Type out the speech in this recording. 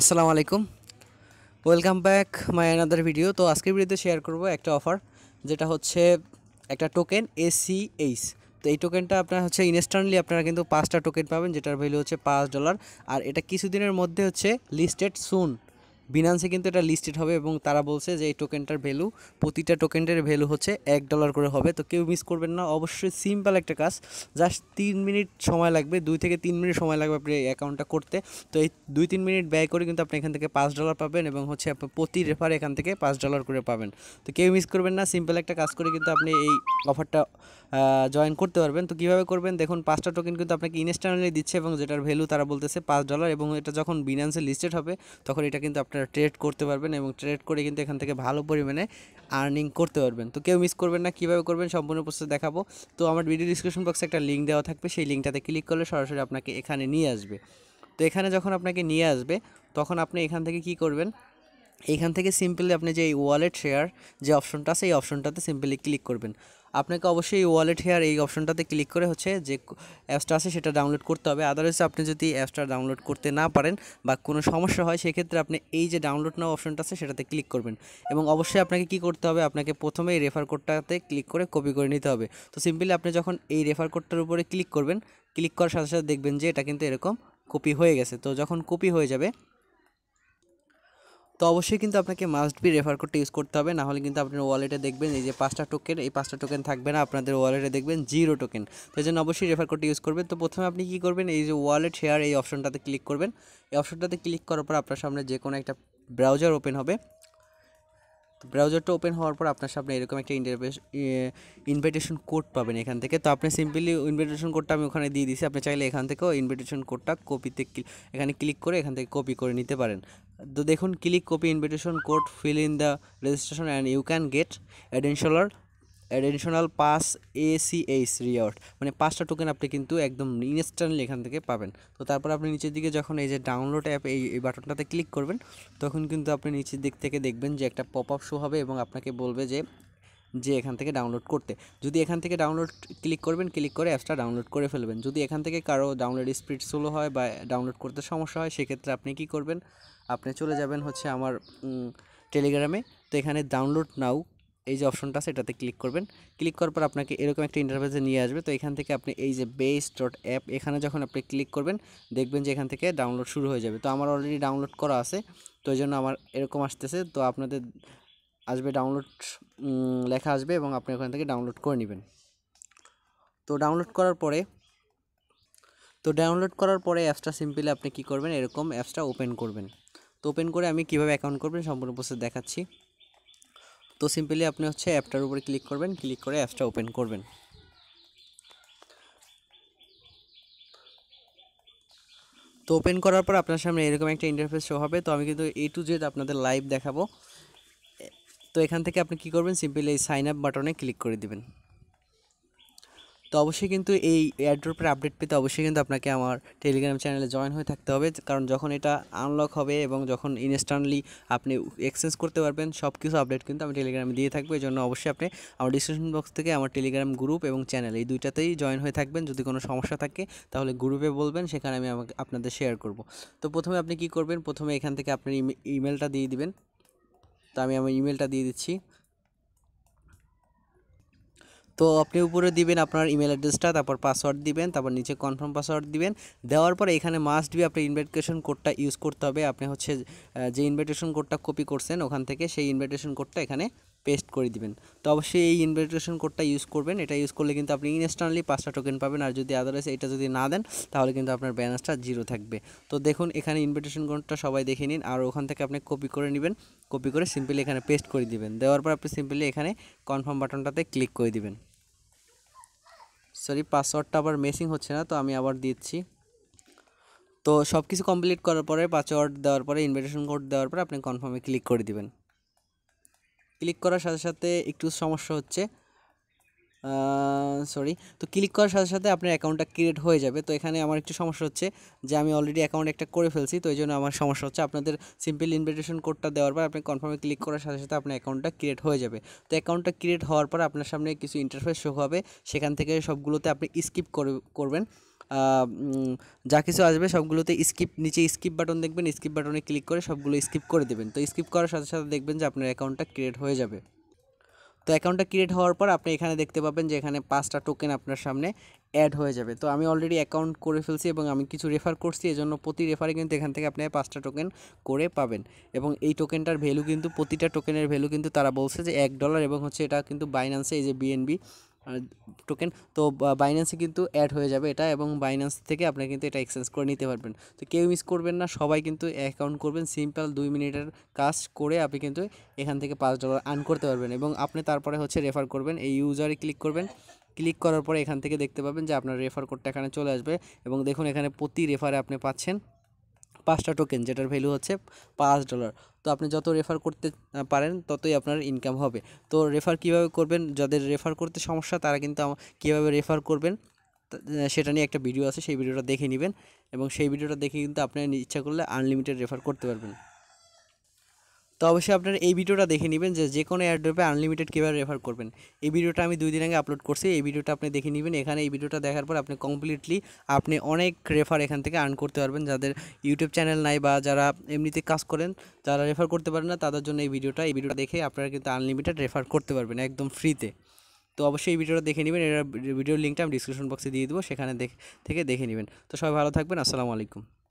আসসালামু আলাইকুম welcome back my another video তো আজকের ভিডিওতে শেয়ার করব একটা অফার যেটা হচ্ছে একটা টোকেন এসিএইচ তো এই টোকেনটা আপনার হচ্ছে ইনস্ট্যান্টলি আপনারা কিন্তু পাঁচটা টোকেন পাবেন যেটার ভ্যালু হচ্ছে পাঁচ ডলার আর এটা কিছুদিনের মধ্যে হচ্ছে লিস্টেড সুন বিনান্সে কিন্তু এটা লিস্টেড হবে এবং তারা বলছে যে এই টোকেনটার ভ্যালু প্রতিটা টোকেনটার ভ্যালু হচ্ছে এক ডলার করে হবে তো কেউ মিস করবেন না অবশ্যই সিম্পল একটা কাজ জাস্ট তিন মিনিট সময় লাগবে দুই থেকে তিন মিনিট সময় লাগবে আপনি এই অ্যাকাউন্টটা করতে তো এই দুই তিন মিনিট ব্যয় করে কিন্তু আপনি এখান থেকে পাঁচ ডলার পাবেন এবং হচ্ছে আপনি প্রতি রেফার এখান থেকে পাঁচ ডলার করে পাবেন তো কেউ মিস করবেন না সিম্পল একটা কাজ করে কিন্তু আপনি এই অফারটা জয়েন করতে পারবেন তো কীভাবে করবেন দেখুন পাঁচটা টোকেন কিন্তু আপনাকে ইনস্ট্যান্টলি দিচ্ছে এবং যেটার ভ্যালু তারা বলতেছে পাঁচ ডলার এবং এটা যখন বিনান্সে লিস্টেড হবে তখন এটা কিন্তু আপনারা ট্রেড করতে পারবেন এবং ট্রেড করে কিন্তু এখান থেকে ভালো পরিমাণে আর্নিং করতে পারবেন তো কেউ মিস করবেন না কীভাবে করবেন সম্পূর্ণ প্রস্তুত দেখাবো তো আমার ভিডিও ডিসক্রিপশন বক্সে একটা লিঙ্ক দেওয়া থাকবে সেই লিঙ্কটাতে ক্লিক করলে সরাসরি আপনাকে এখানে নিয়ে আসবে তো এখানে যখন আপনাকে নিয়ে আসবে তখন আপনি এখান থেকে কি করবেন এখান থেকে সিম্পলি আপনি যে এই ওয়ালেট শেয়ার যে অপশনটা আছে এই অপশনটাতে সিম্পলি ক্লিক করবেন আপনাকে অবশ্যই ওয়ালেট হেয়ার এই অপশনটাতে ক্লিক করে হচ্ছে যে অ্যাপসটা আছে সেটা ডাউনলোড করতে হবে আদারওয়াইজ আপনি যদি অ্যাপসটা ডাউনলোড করতে না পারেন বা কোনো সমস্যা হয় সেক্ষেত্রে আপনি এই যে ডাউনলোড নাও অপশনটা আছে সেটাতে ক্লিক করবেন এবং অবশ্যই আপনাকে কি করতে হবে আপনাকে প্রথমে এই রেফার কোডটাতে ক্লিক করে কপি করে নিতে হবে তো সিম্পলি আপনি যখন এই রেফার কোডটার উপরে ক্লিক করবেন ক্লিক করার সাথে সাথে দেখবেন যে এটা কিন্তু এরকম কপি হয়ে গেছে তো যখন কপি হয়ে যাবে তো অবশ্যই কিন্তু আপনাকে মাস্ট বি রেফার কোডটা ইউজ করতে হবে নাহলে কিন্তু আপনার ওয়ালেটে দেখবেন এই যে পাঁচটা টোকেন এই পাঁচটা টোকেন থাকবে না আপনাদের ওয়ালেটে দেখবেন জিরো টোকেন তো এই জন্য অবশ্যই রেফার কোডটা ইউজ করবেন তো প্রথমে আপনি কী করবেন এই যে ওয়ালেট শেয়ার এই অপশনটাতে ক্লিক করবেন এই অপশনটাতে ক্লিক করার পর আপনার সামনে যে কোনো একটা ব্রাউজার ওপেন হবে ব্রাউজারটা ওপেন হওয়ার পর আপনার সামনে এরকম একটা ইনভাইটেশন ইয়ে, কোড পাবেন এখান থেকে তো আপনি সিম্পলি ইনভাইটেশন কোডটা আমি ওখানে দিয়ে দিয়েছি আপনি চাইলে এখান থেকেও ইনভাইটেশন কোডটা কপিতে এখানে ক্লিক করে এখান থেকে কপি করে নিতে পারেন তো দেখুন click copy invitation code fill in the registration and you can get অ্যাডেন্সলার অ্যাডিশনাল পাঁচ এসিএইচ রিওয়ার্ড মানে পাঁচটা টোকেন আপনি কিন্তু একদম ইনস্ট্যান্টলি এখান থেকে পাবেন তো তারপর আপনি নিচের দিকে যখন এই যে ডাউনলোড অ্যাপ এই এই বাটনটাতে ক্লিক করবেন তখন কিন্তু আপনি নিচের দিক থেকে দেখবেন যে একটা পপ আপ শো হবে এবং আপনাকে বলবে যে যে এখান থেকে ডাউনলোড করতে যদি এখান থেকে ডাউনলোড ক্লিক করবেন ক্লিক করে অ্যাপসটা ডাউনলোড করে ফেলবেন যদি এখান থেকে কারো ডাউনলোড স্পিড স্লো হয় বা ডাউনলোড করতে সমস্যা হয় সেক্ষেত্রে আপনি কি করবেন আপনি চলে যাবেন হচ্ছে আমার টেলিগ্রামে তো এখানে ডাউনলোড নাও এই যে অপশনটা আছে এটাতে ক্লিক করবেন ক্লিক করার পর আপনাকে এরকম একটা ইন্টারভেসে নিয়ে আসবে তো এখান থেকে আপনি এই যে বেস ডট অ্যাপ এখানে যখন আপনি ক্লিক করবেন দেখবেন যে এখান থেকে ডাউনলোড শুরু হয়ে যাবে তো আমার অলরেডি ডাউনলোড করা আছে তো এই জন্য আমার এরকম আসতেছে তো আপনাদের আসবে ডাউনলোড লেখা আসবে এবং আপনি ওখান থেকে ডাউনলোড করে নেবেন তো ডাউনলোড করার পরে তো ডাউনলোড করার পরে অ্যাপসটা সিম্পলি আপনি কি করবেন এরকম অ্যাপসটা ওপেন করবেন তো ওপেন করে আমি কিভাবে অ্যাকাউন্ট করবেন সম্পূর্ণ প্রসেস দেখাচ্ছি তো সিম্পলি আপনি হচ্ছে অ্যাপটার উপরে ক্লিক করবেন ক্লিক করে অ্যাপসটা ওপেন করবেন তো ওপেন করার পর আপনার সামনে এরকম একটা ইন্টারফেস শো হবে তো আমি কিন্তু এ টু জেড আপনাদের লাইভ দেখাবো তো এখান থেকে আপনি কি করবেন সিম্পলি এই সাইন আপ বাটনে ক্লিক করে দিবেন তো অবশ্যই কিন্তু এই এয়ারড্রপের আপডেট পেতে অবশ্যই কিন্তু আপনাকে আমার টেলিগ্রাম চ্যানেলে জয়েন হয়ে থাকতে হবে কারণ যখন এটা আনলক হবে এবং যখন ইনস্ট্যান্টলি আপনি এক্সচেঞ্জ করতে পারবেন সব কিছু আপডেট কিন্তু আমি টেলিগ্রামে দিয়ে থাকবো এই জন্য অবশ্যই আপনি আমার ডিসক্রিপশন বক্স থেকে আমার টেলিগ্রাম গ্রুপ এবং চ্যানেল এই দুইটাতেই জয়েন হয়ে থাকবেন যদি কোনো সমস্যা থাকে তাহলে গ্রুপে বলবেন সেখানে আমি আমাকে আপনাদের শেয়ার করব তো প্রথমে আপনি কি করবেন প্রথমে এখান থেকে আপনার ইমেলটা দিয়ে দিবেন তো আমি আমার ইমেলটা দিয়ে দিচ্ছি তো আপনি উপরে দিবেন আপনার ইমেল অ্যাড্রেসটা তারপর পাসওয়ার্ড দিবেন তারপর নিচে কনফার্ম পাসওয়ার্ড দিবেন দেওয়ার পরে এখানে মাস্ট বি আপনার ইনভাইটেশন কোডটা ইউজ করতে হবে আপনি হচ্ছে যে ইনভাইটেশন কোডটা কপি করছেন ওখান থেকে সেই ইনভাইটেশন কোডটা এখানে পেস্ট করে দিবেন তো অবশ্যই এই ইনভাইটেশন কোডটা ইউজ করবেন এটা ইউজ করলে কিন্তু আপনি ইনস্ট্যান্টলি পাঁচটা টোকেন পাবেন আর যদি আদারওয়াইজ এটা যদি না দেন তাহলে কিন্তু আপনার ব্যালেন্সটা জিরো থাকবে তো দেখুন এখানে ইনভাইটেশন কোডটা সবাই দেখে নিন আর ওখান থেকে আপনি কপি করে নেবেন কপি করে সিম্পলি এখানে পেস্ট করে দিবেন দেওয়ার পর আপনি সিম্পলি এখানে কনফার্ম বাটনটাতে ক্লিক করে দিবেন সরি পাসওয়ার্ডটা আবার মেসিং হচ্ছে না তো আমি আবার দিচ্ছি তো সব কিছু কমপ্লিট করার পরে পাসওয়ার্ড দেওয়ার পরে ইনভাইটেশন কোড দেওয়ার পরে আপনি কনফার্মে ক্লিক করে দিবেন ক্লিক করার সাথে সাথে একটু সমস্যা হচ্ছে সরি তো ক্লিক করার সাথে সাথে আপনার অ্যাকাউন্টটা ক্রিয়েট হয়ে যাবে তো এখানে আমার একটু সমস্যা হচ্ছে যে আমি অলরেডি অ্যাকাউন্ট একটা করে ফেলছি তো এই জন্য আমার সমস্যা হচ্ছে আপনাদের সিম্পল ইনভিটেশন কোডটা দেওয়ার পর আপনি কনফার্মে ক্লিক করার সাথে সাথে আপনার অ্যাকাউন্টটা ক্রিয়েট হয়ে যাবে তো অ্যাকাউন্টটা ক্রিয়েট হওয়ার পর আপনার সামনে কিছু ইন্টারফেস শো হবে সেখান থেকে সবগুলোতে আপনি স্কিপ করবেন যা কিছু আসবে সবগুলোতে স্কিপ নিচে স্কিপ বাটন দেখবেন স্কিপ বাটনে ক্লিক করে সবগুলো স্কিপ করে দেবেন তো স্কিপ করার সাথে সাথে দেখবেন যে আপনার অ্যাকাউন্টটা ক্রিয়েট হয়ে যাবে তো অ্যাকাউন্টটা ক্রিয়েট হওয়ার পর আপনি এখানে দেখতে পাবেন যে এখানে পাঁচটা টোকেন আপনার সামনে অ্যাড হয়ে যাবে তো আমি অলরেডি অ্যাকাউন্ট করে ফেলছি এবং আমি কিছু রেফার করছি এজন্য প্রতি রেফারে কিন্তু এখান থেকে আপনি পাঁচটা টোকেন করে পাবেন এবং এই টোকেনটার ভ্যালু কিন্তু প্রতিটা টোকেনের ভ্যালু কিন্তু তারা বলছে যে এক ডলার এবং হচ্ছে এটা কিন্তু বাইন্যান্সে এই যে বিএনবি টোকেন তো বাইন্যান্সে কিন্তু অ্যাড হয়ে যাবে এটা এবং বাইন্যান্স থেকে আপনি কিন্তু এটা এক্সচেঞ্জ করে নিতে পারবেন তো কেউ মিস করবেন না সবাই কিন্তু অ্যাকাউন্ট করবেন সিম্পল দুই মিনিটের কাজ করে আপনি কিন্তু এখান থেকে পাঁচ ডলার আর্ন করতে পারবেন এবং আপনি তারপরে হচ্ছে রেফার করবেন এই ইউজারে ক্লিক করবেন ক্লিক করার পরে এখান থেকে দেখতে পাবেন যে আপনার রেফার কোডটা এখানে চলে আসবে এবং দেখুন এখানে প্রতি রেফারে আপনি পাচ্ছেন পাঁচটা টোকেন যেটার ভ্যালু হচ্ছে পাঁচ ডলার তো আপনি যত রেফার করতে পারেন ততই আপনার ইনকাম হবে তো রেফার কিভাবে করবেন যাদের রেফার করতে সমস্যা তারা কিন্তু কীভাবে রেফার করবেন সেটা নিয়ে একটা ভিডিও আছে সেই ভিডিওটা দেখে নেবেন এবং সেই ভিডিওটা দেখে কিন্তু আপনি ইচ্ছা করলে আনলিমিটেড রেফার করতে পারবেন তো অবশ্যই আপনারা এই ভিডিওটা দেখে নেবেন যে যে কোনো অ্যাড্রপে আনলিমিটেড কীভাবে রেফার করবেন এই ভিডিওটা আমি দুই দিন আগে আপলোড করছি এই ভিডিওটা আপনি দেখে নেবেন এখানে এই ভিডিওটা দেখার পর আপনি কমপ্লিটলি আপনি অনেক রেফার এখান থেকে আর্ন করতে পারবেন যাদের ইউটিউব চ্যানেল নাই বা যারা এমনিতে কাজ করেন যারা রেফার করতে পারেন না তাদের জন্য এই ভিডিওটা এই ভিডিওটা দেখে আপনারা কিন্তু আনলিমিটেড রেফার করতে পারবেন একদম ফ্রিতে তো অবশ্যই এই ভিডিওটা দেখে নেবেন এর ভিডিওর লিঙ্কটা আমি ডিসক্রিপশন বক্সে দিয়ে দেবো সেখানে থেকে দেখে নেবেন তো সবাই ভালো থাকবেন আসসালামু আলাইকুম